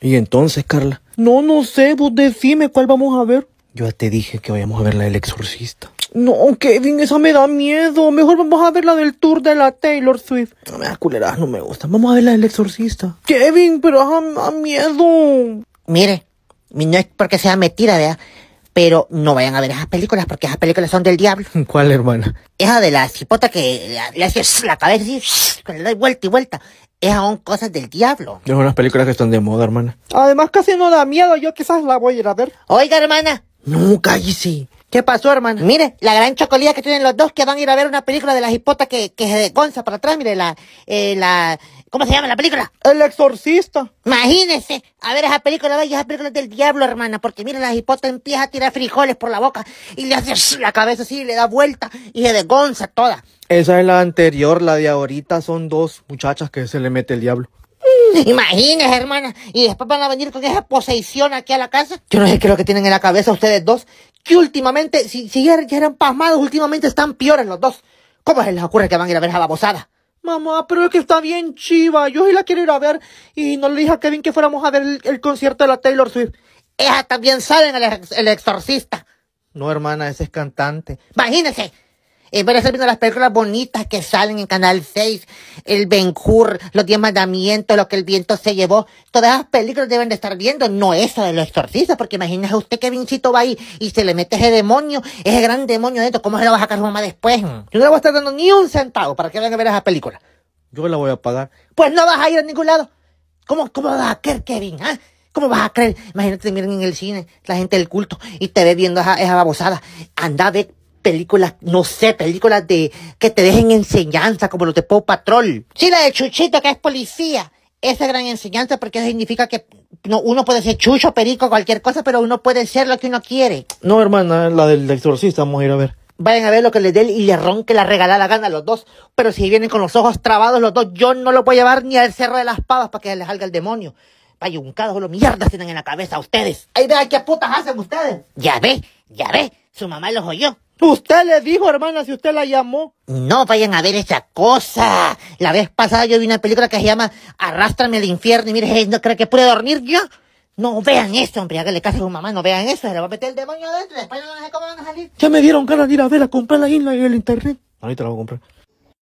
¿Y entonces, Carla? No, no sé, vos decime cuál vamos a ver. Yo ya te dije que vayamos a ver la del exorcista. No, Kevin, esa me da miedo. Mejor vamos a ver la del tour de la Taylor Swift. No me da culeras, no me gusta. Vamos a ver la del exorcista. Kevin, pero da miedo. Mire, mi no es porque sea mentira, vea pero no vayan a ver esas películas porque esas películas son del diablo. ¿Cuál, hermana? Esa de la cipota que le hace la cabeza y que le da vuelta y vuelta. Es son cosas del diablo. Es unas películas que están de moda, hermana. Además, casi no da miedo, yo quizás la voy a ir a ver. Oiga, hermana, no, cállese. ¿Qué pasó, hermana? Mire, la gran chocolía que tienen los dos que van a ir a ver una película de las hipotas que, que se desgonza para atrás, mire, la, eh, la, ¿cómo se llama la película? El exorcista. Imagínese, a ver esa película, vaya, esa película es del diablo, hermana, porque mire, la hipota empieza a tirar frijoles por la boca y le hace la cabeza así, le da vuelta y se desgonza toda. Esa es la anterior, la de ahorita son dos muchachas que se le mete el diablo. Imagínese, hermana. Y después van a venir con esa posesión aquí a la casa. Yo no sé qué es lo que tienen en la cabeza ustedes dos. Que últimamente, si, si ya, eran pasmados, últimamente están peores los dos. ¿Cómo se les ocurre que van a ir a ver a babosada? Mamá, pero es que está bien chiva. Yo sí la quiero ir a ver. Y no le dije a Kevin que fuéramos a ver el, concierto de la Taylor Swift. Esa también saben el, el exorcista. No, hermana, ese es cantante. Imagínese. En vez de estar viendo las películas bonitas que salen en Canal 6, el Ben los Diez Mandamientos, lo que el viento se llevó, todas esas películas deben de estar viendo, no eso de los exorcistas, porque imagínese usted que Vincito va ahí y se le mete ese demonio, ese gran demonio dentro, ¿cómo se lo vas a sacar su mamá después? Yo no le voy a estar dando ni un centavo para que vayan a ver esa película. Yo la voy a pagar. Pues no vas a ir a ningún lado. ¿Cómo, cómo vas a creer, Kevin? Ah? ¿Cómo vas a creer? Imagínate, miren en el cine, la gente del culto, y te ve viendo esa, esa babosada. Anda, ve películas, no sé, películas de que te dejen enseñanza, como lo de Pau Patrol. Sí, la de Chuchito, que es policía. Esa gran enseñanza porque significa que no, uno puede ser chucho, perico, cualquier cosa, pero uno puede ser lo que uno quiere. No, hermana, la del exorcista, vamos a ir a ver. Vayan a ver lo que le dé y le ronque la regalada gana a los dos. Pero si vienen con los ojos trabados los dos, yo no lo puedo llevar ni al cerro de las pavas para que les salga el demonio. Vaya, un o lo mierdas tienen en la cabeza ustedes. Ahí vean qué putas hacen ustedes. Ya ve, ya ve, su mamá los oyó. Usted le dijo, hermana, si usted la llamó. No vayan a ver esa cosa. La vez pasada yo vi una película que se llama Arrástrame al infierno y mire, eh, no cree que puede dormir yo. No vean eso, hombre, hágale caso a su mamá, no vean eso, se le va a meter el demonio adentro, después no sé cómo van a salir. Ya me dieron ganas de ir a verla, a la isla en el internet. Ahorita la voy a comprar.